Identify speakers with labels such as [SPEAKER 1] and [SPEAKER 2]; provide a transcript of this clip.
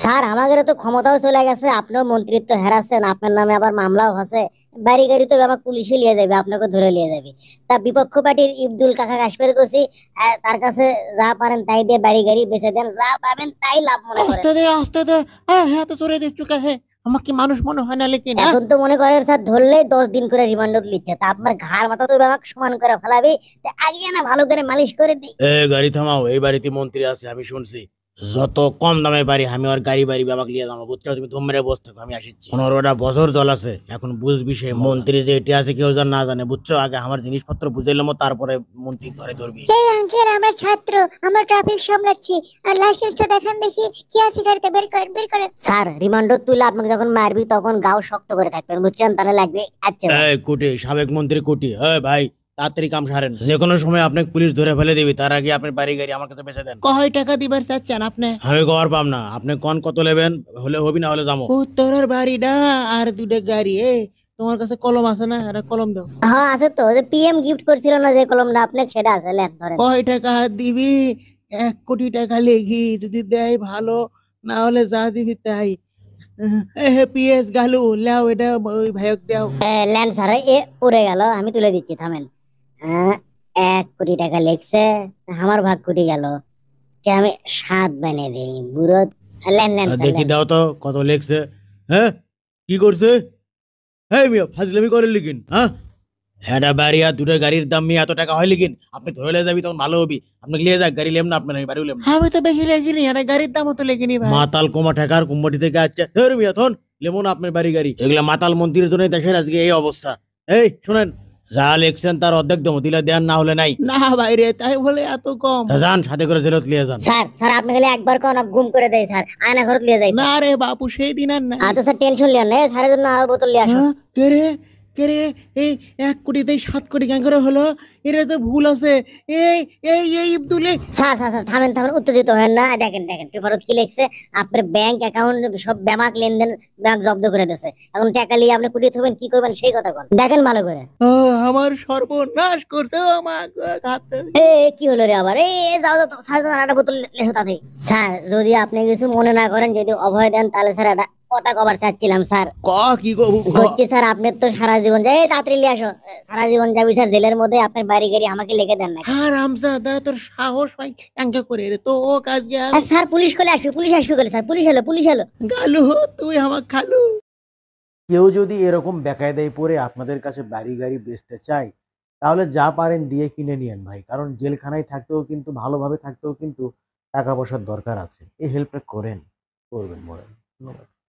[SPEAKER 1] Sir আমাদের তো ক্ষমতাও চলে গেছে আপনার মন্ত্রিত্ব হেরাচ্ছেন আপনার নামে আবার মামলাও আছে বাড়ি গাড়ি তো আমার পুলিশে নিয়ে যাবে আপনাকে ধরে নিয়ে যাবে তা বিপক্ষ পার্টির ইবদুল কাকা কাশ্মীর কোসি তার কাছে যা পারেন তাই দিয়ে বাড়ি গাড়ি বেঁচে দেন যা পাবেন তাই লাভ মনে আস্তে দে আস্তে দে হ্যাঁ তো চলে দিস চুকা আমাকে মানুষ মনে হয় না লেকিন এখন তো মনে করেন স্যার ধরলেই দশ দিন করে রিমান্ড লিখছে তা আপনার ঘাড় মাথা তো আমাকে সমান করে ফেলাবি আগে না ভালো করে মালিশ
[SPEAKER 2] করে দিই এ গাড়ি থামাও এই বাড়িতে মন্ত্রী আছে আমি শুনছি যত কম দামে পারি আমি ওর গাড়ি বাড়ি বাবাকে নিয়ে যাবো বুঝতে তুমি ধুমরে বস থাকো আমি আসিছি পনেরোটা বছর জল আছে এখন বুঝবি সে হ্যাঁ। মন্ত্রী যে এটি আছে কেউ যেন না জানে বুঝছো আগে আমার জিনিসপত্র বুঝাইলাম তারপরে মন্ত্রী ধরে ধরবি
[SPEAKER 1] এই ছাত্র আমার ট্রাফিক সামলাচ্ছি আর লাইসেন্সটা দেখান দেখি কি আছে গাড়িতে বের করেন বের করেন স্যার তুলে আপনাকে যখন মারবি তখন গাও শক্ত করে থাকবেন বুঝছেন তাহলে লাগবে
[SPEAKER 2] আচ্ছা কোটি সাবেক মন্ত্রী কোটি ভাই তাড়াতাড়ি কাম সারেন যে কোনো সময় আপনাকে পুলিশ ধরে ফেলে দিবি তার আগে আপনি বাড়ি গাড়ি আমার কাছে বেঁচে দেন কয় টাকা দিবার চাচ্ছেন আপনি আমি গর পাম না আপনি কোন কত নেবেন হলে হবি না হলে যাবো উত্তরের বাড়িটা আর দুটো গাড়ি এ তোমার কাছে কলম আছে না এটা কলম দাও
[SPEAKER 1] হ্যাঁ আছে তো যে পিএম গিফট করছিল না যে কলমটা আপনি সেটা আছে লেন ধরেন
[SPEAKER 2] কয় টাকা দিবি এক কোটি টাকা লেগি যদি দেয় ভালো না হলে যা দিবি তাই পিএস গালু লাও এটা ওই ভাইক দাও
[SPEAKER 1] ল্যান্ড স্যার এ উড়ে গেল আমি তুলে দিচ্ছি থামেন হ্যাঁ, এক কোটি টাকা লেখছে আমার ভাগ কোটি গেল আমি সাত বানিয়ে দেই বুড়ো দেখি
[SPEAKER 2] দাও তো কত লেখছে হ্যাঁ কি করছে হ্যাঁ মিয়া ফাজলামি করে লিখিন হ্যাঁ হ্যাঁ বাড়িয়া দুটো গাড়ির দাম মিয়া এত টাকা হয় লিখিন আপনি ধরে লে যাবি তখন ভালো হবি আপনি লিয়ে যাক গাড়ি লেম না আপনার বাড়ি লেম আমি তো বেশি লেখিনি হ্যাঁ গাড়ির দাম তো লেখিনি মাতাল কোমা ঠেকার কুম্বটি থেকে আসছে ধরে মিয়া তখন লেমন আপনার বাড়ি গাড়ি এগুলা মাতাল মন্দিরের জন্যই দেখেন আজকে এই অবস্থা এই শুনেন যা লিখছেন তার অর্ধেক দমো দিলে না হলে নাই না ভাই তাই বলে কম যান সাথে করে জেলত লিয়ে যান
[SPEAKER 1] স্যার স্যার আপনি খালি একবার কোন গুম করে দেয় স্যার আয়না ঘরত লিয়ে যাই না রে বাপু সেই দিন আর না আচ্ছা স্যার টেনশন লিয়ে না স্যারের জন্য বোতল লিয়ে আসো কেরে এই এক কোটিতে সাত কোটি কেন করে হলো এটা তো ভুল আছে এই এই এই ইবদুলে সা সা সা থামেন থামেন উত্তেজিত হন না দেখেন দেখেন পেপারত কি লিখছে আপনার ব্যাংক অ্যাকাউন্ট সব ব্যামাক লেনদেন ব্যাংক জব্দ করে দিয়েছে এখন টাকা নিয়ে আপনি কুটিয়ে থবেন কি করবেন সেই কথা কোন দেখেন ভালো করে আমার সর্বনাশ করতে এ কি হলো রে আবার এই যাও যাও স্যার একটা বোতল লেখো তাতে স্যার যদি আপনি কিছু মনে না করেন যদি অভয় দেন তাহলে স্যার এটা কথা কবার চাচ্ছিলাম স্যার ক কি গো হচ্ছে স্যার আপনি তো সারা জীবন যাই তাড়াতাড়ি সারা জীবন যাবি স্যার জেলের মধ্যে আপনার বাড়ি গাড়ি আমাকে দেন না আর তোর সাহস হয় করে রে তো ও কাজ স্যার পুলিশ আসবে পুলিশ আসবে স্যার পুলিশ পুলিশ গালু তুই খালু
[SPEAKER 2] কেউ যদি এরকম বেকায়দায় পড়ে আপনাদের কাছে বাড়ি গাড়ি বেচতে চায় তাহলে যা পারেন দিয়ে কিনে নিয়েন ভাই কারণ জেলখানায় থাকতেও কিন্তু ভালোভাবে থাকতেও কিন্তু টাকা পয়সার দরকার আছে এই হেল্পটা করেন করবেন মরেন ধন্যবাদ